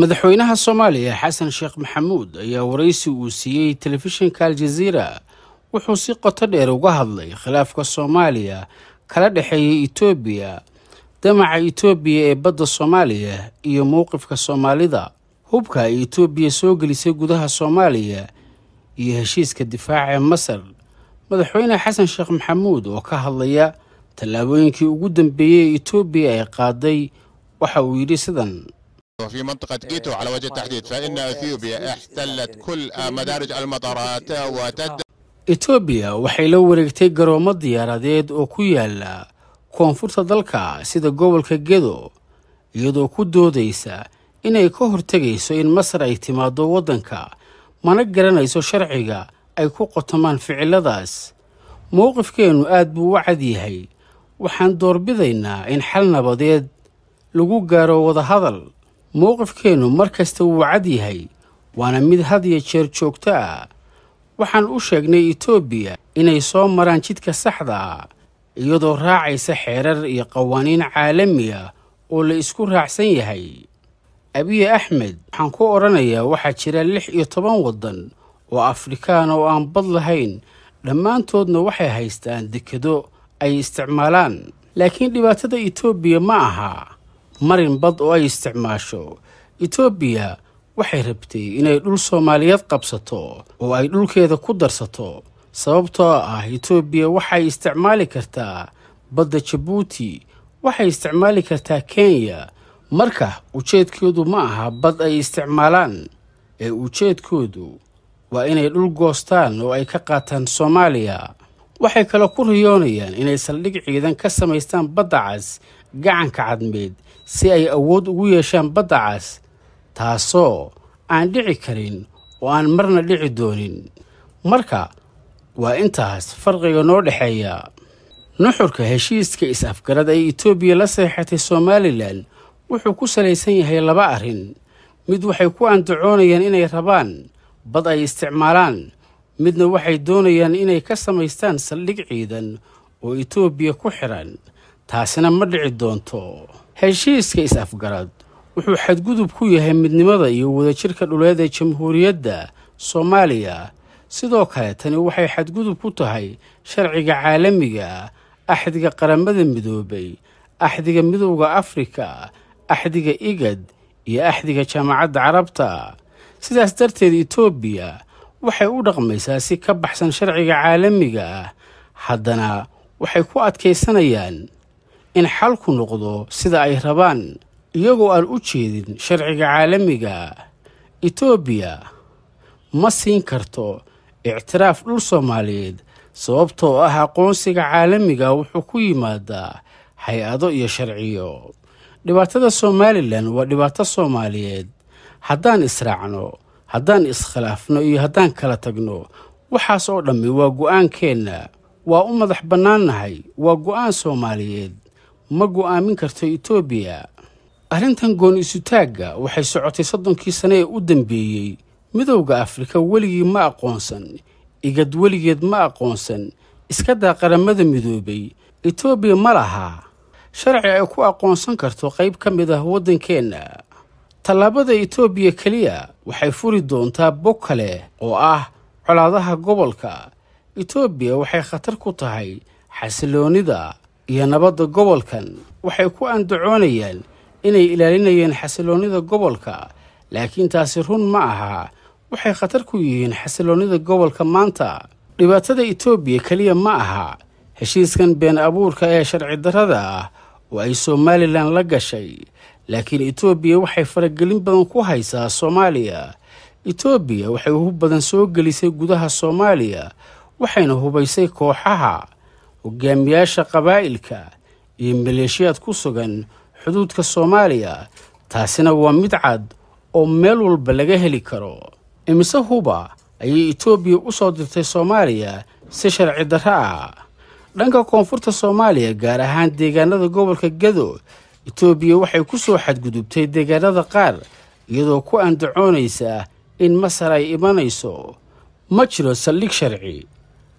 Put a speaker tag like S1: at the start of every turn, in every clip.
S1: madaxweynaha soomaaliya xasan sheekh maxamuud ayaa waraysi uu siiyey telefishinka aljaziira wuxuu si qoto dheer uga hadlay khilaafka soomaaliya kala dhexeeya itoobiya damaca itoobiya ee badda soomaaliya iyo mowqifka soomaalida hubka ay itoobiya soo gelisay gudaha soomaaliya iyo heshiiska difaac ee masar madaxweyne xasan sheekh maxamuud oo ka hadlaya tallaabooyinkii ugu dambeeyey ee etoobiya ay qaaday waxa uu yidhi sidan في منطقة كيتو على وجه التحديد فإن إثيوبيا احتلت كل مدارج المطارات وتد إثيوبيا waxay la wareegtay garoomo diyaaradeed oo ku yaala koonfurta dalka sida gobolka Gedo iyadoo ku doodaysa inay ka hortagayso in Masar ay timaado wadanka mana garanayso sharciga ay ku qotamaan ficiladaas mowqifkeenu aad buu u cad yahay waxaan doorbidaynaa in xal nabadeed lagu gaaro wadahadal mowqifkeennu mar kasta wuu cad yahay waana mid had iyo jeer joogto ah waxaan u sheegnay itoobiya inay soo maraan jidka saxda ah iyadoo raacaysa xeerar iyo qawaaniin caalami ah oo la isku raacsan yahay abiye axmed waxaan ku odhanayaa waxaa jira lix iyo toban waddan oo afrikaan oo aan bad lahayn dhammaantoodna waxay haystaan dekado ay isticmaalaan laakiin dhibaatada itoobiya ma aha marin bad oo ay isticmaasho itoobiya waxay rabtay inay dhul soomaaliyeed qabsato oo ay dhulkeeda ku darsato sababtoo ah etoobiya waxay isticmaali kartaa badda jabuuti waxay isticmaali kartaa kenya marka ujeedkoodu ma aha bad ay isticmaalaan ee ujeedkoodu waa inay dhul goostaan oo ay ka qaataan soomaaliya waxay kale ku riyoonayaan inay saldhig ciidan ka samaystaan baddacaas gacanka cadmeed si ay awood ugu yeeshaan baddacaas taasoo aan dhici karin oo aan marna dhici doonin marka waa intaas farqiga noo dhexeeya nuxurka heshiiska is-afgarad ee itoobiya la seexatay somalilan wuxuu ku salaysan yahay laba arrin mid waxay ku andacoonayaan inay rabaan bad ay isticmaalaan midna waxay doonayaan inay ka samaystaan saldhig ciidan oo itoobiya ku xidhan taasina ma dhici doonto heshiiska is-afgarad wuxuu xadgudub ku yahay midnimada iyo wadajirka dhuleed ee jamhuuriyadda soomaaliya sidoo kale tani waxay xadgudub ku tahay sharciga caalamiga ah, axdiga qaramada midoobay axdiga midowda afrika axdiga igad iyo axdiga jaamacadda carabta sidaas darteed itoobiya waxay u dhaqmaysaa si ka baxsan sharciga caalamiga ah haddana waxay ku adkaysanayaan in xalku noqdo sida ay rabaan iyagoo aan u jeedin sharciga caalamiga ah. itoobiya ma siin karto ictiraaf dhul soomaaliyeed sababtoo ah aqoonsiga caalamiga wuxuu ku yimaadaa hay-ado iyo sharciyo dhibaatada somalilan waa dhibaato soomaaliyeed haddaan israacno haddaan iskhilaafno iyo haddaan kala tagno waxaas oo dhammi waa go'aankeenna waa u madax bannaannahay waa go'aan soomaaliyeed ma go'aamin karto itoobiya arrintan goon isutaagga waxay socotay soddonkii sane ee u dambeeyey midowda afrika weligii ma aqoonsan igad weligeed ma aqoonsan iska daa qaramada midoobay itoobiya ma lahaa sharci ay ku aqoonsan karto qayb ka mid ah waddankeenna tallaabada etoobiya keliya waxay furi doontaa bog kale oo ah colaadaha gobolka etoobiya waxay khatar ku tahay xasiloonnida iyo nabadda gobolkan waxay ku andacoonayaan inay ilaalinayeen xasiloonida gobolka laakiin taasi run ma aha waxay khatar ku yihiin xasiloonnida gobolka maanta dhibaatada etoobiya keliya ma aha heshiiskan been abuurka ee sharci darrada ah oo ay somalilan la gashay laakiin etoobiya waxay faragelin badan ku haysaa soomaaliya etoobiya waxay ugu badan soo gelisay gudaha soomaaliya waxayna hubaysay kooxaha hogaamiyaasha qabaa'ilka iyo maleeshiyaad ku sugan xuduudka soomaaliya taasina waa mid cad oo meel walba laga heli karo imise huba ayay etoobiya u soo dirtay soomaaliya si sharci darro ah dhanka koonfurta soomaaliya gaar ahaan deegaanada gobolka gedo itoobiya waxay ku soo xadgudubtay deegaanada qaar iyadoo ku andacoonaysa ah in masar ay imanayso ma jiro saldhig sharci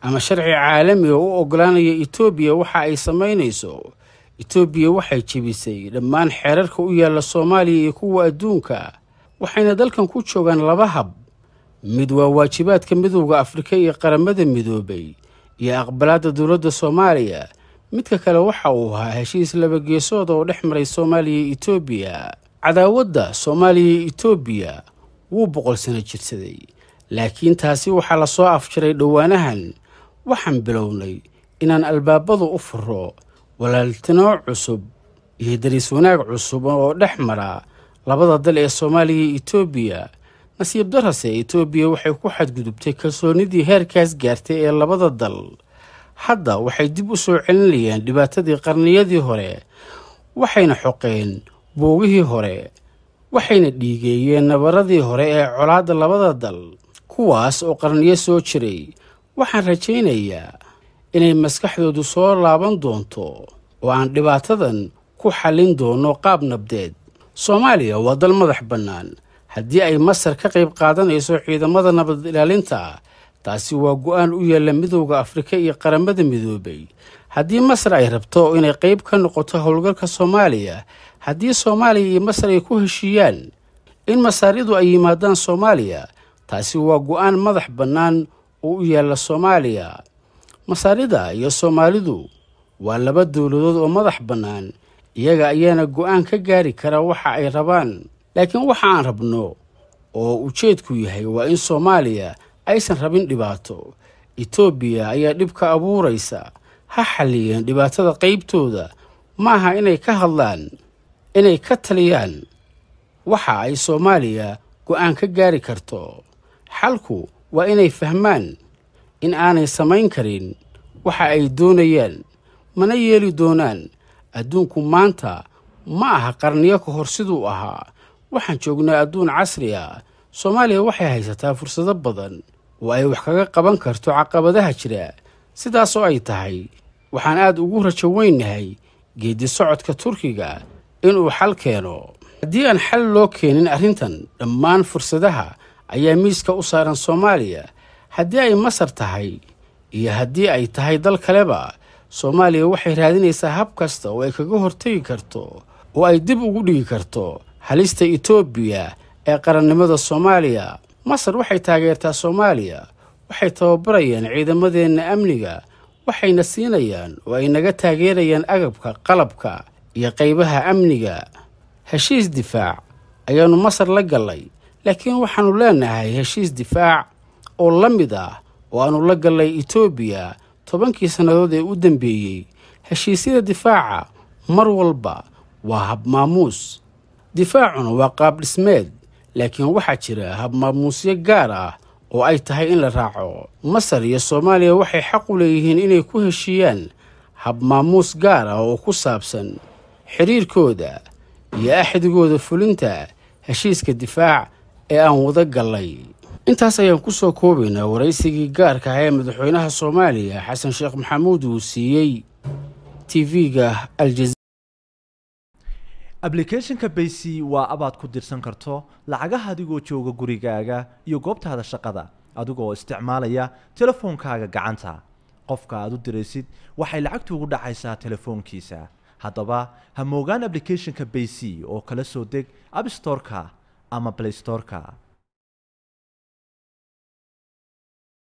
S1: ama sharci caalami oo u oggolaanaya itoobiya waxa ay samaynayso itoobiya waxay jebisay dhammaan xeerarka u yaalla soomaaliya iyo kuwa adduunka waxayna dalkan ku joogaan laba hab mid waa waajibaadka midowda afrika iyo qaramada midoobay iyo aqbalaadda dowladda soomaaliya midka kale waxa uu ahaa heshiis labageesood oo dhex maray soomaaliya itoobiya cadaawadda soomaaliya itoobiya wuu boqol sano jirsaday laakiin taasi waxaa lasoo afjiray dhowaanahan waxaan bilownay inaan albaabadu u furo walaaltinoo cusub iyo daris wanaag cusub oo dhex mara labada dal ee soomaaliya iyo etoobiya nasiib darase itoobiya waxay ku xadgudubtay kalsoonidii heerkaas gaartay ee labada dal hadda waxay dib u soo celinayeen dhibaatadii qarniyadii hore waxayna xoqeen buugihii hore waxayna dhiigeeyeen nabaradii hore ee colaadda labada dal kuwaas oo qarniyo soo jiray waxaan rajaynayaa inay maskaxdoodu soo laaban doonto oo aan dhibaatadan ku xallin doono qaab nabdeed soomaaliya waa dal madax bannaan haddii ay masar ka qayb qaadanayso ciidamada nabad ilaalinta taasi waa go-aan u yaalla midowda afrika iyo qaramada midoobay haddii masar ay rabto inay qayb ka noqoto howlgalka soomaaliya haddii soomaaliya iyo masar ay ku heshiiyaan in masaaridu ay yimaadaan soomaaliya taasi waa go-aan madax bannaan oo u yaalla soomaaliya masaarida iyo soomaalidu waa laba dowladood oo madax bannaan iyaga ayaana go-aan ka gaari kara waxa ay rabaan laakiin waxa aan rabno oo ujeedku yahay waa in soomaaliya aysan rabin dhibaato itoobiya ayaa dhibka abuuraysa ha xalliyeen dhibaatada qaybtooda ma aha inay ka hadlaan inay ka taliyaan waxa ay soomaaliya go'aan ka gaari karto xalku waa inay fahmaan in aanay samayn karin waxa ay doonayaan mana yeeli doonaan adduunku maanta ma aha qarniyo ka hor siduu ahaa waxaan joognaa adduun casri a ah soomaaliya waxay haysataa fursado badan oo ay wax kaga qaban karto caqabadaha jira sidaasoo ay tahay waxaan aad ugu rajo weynnahay geeddi socodka turkiga inuu xal keeno haddii aan xal loo keenin arrintan dhammaan fursadaha ayaa miiska u saaran soomaaliya haddii ay masar tahay iyo haddii ay tahay dal kaleba soomaaliya waxay raadinaysaa hab kasta oo ay kaga hortegi karto oo ay dib ugu dhigi karto halista itoobiya ee qarannimada soomaaliya masar waxay taageertaa soomaaliya waxay tababarayaan ciidamadeenna amniga waxayna siinayaan oo ay naga taageerayaan agabka qalabka iyo qaybaha amniga heshiis difaac ayaannu masar la gallay laakiin waxaannu leenahay heshiis difaac oo la mid ah oo aannu la gallay itoobiya tobankii sannadood ee u dambeeyey heshiisyada difaaca mar walba waa habmaamuus difaacuna waa qaab dhismeed laakiin waxaa jira habmaamuusyo gaar ah oo ay tahay in la raaco masar iyo soomaaliya waxay xaq u leeyihiin inay ku heshiiyaan habmaamuus gaar ah oo ku saabsan xiriirkooda iyo axdigooda fulinta heshiiska difaac ee aan wada gallay intaas ayaan ku soo koobaynaa waraysigii gaarka ah ee madaxweynaha soomaaliya xasan sheekh maxamuud uu siiyey tv-ga aljaziira ablicathonka baysy waa abaad ku dirsan karto lacagaha adigoo jooga gurigaaga iyo goobtaada shaqada adigoo isticmaalaya telefoonkaaga gacanta qofka aad u diraysid waxay ugu dhacaysaa telefoonkiisa haddaba ha moogaan ablicathonka baysy oo kala soo deg abstoreka ama playstooreka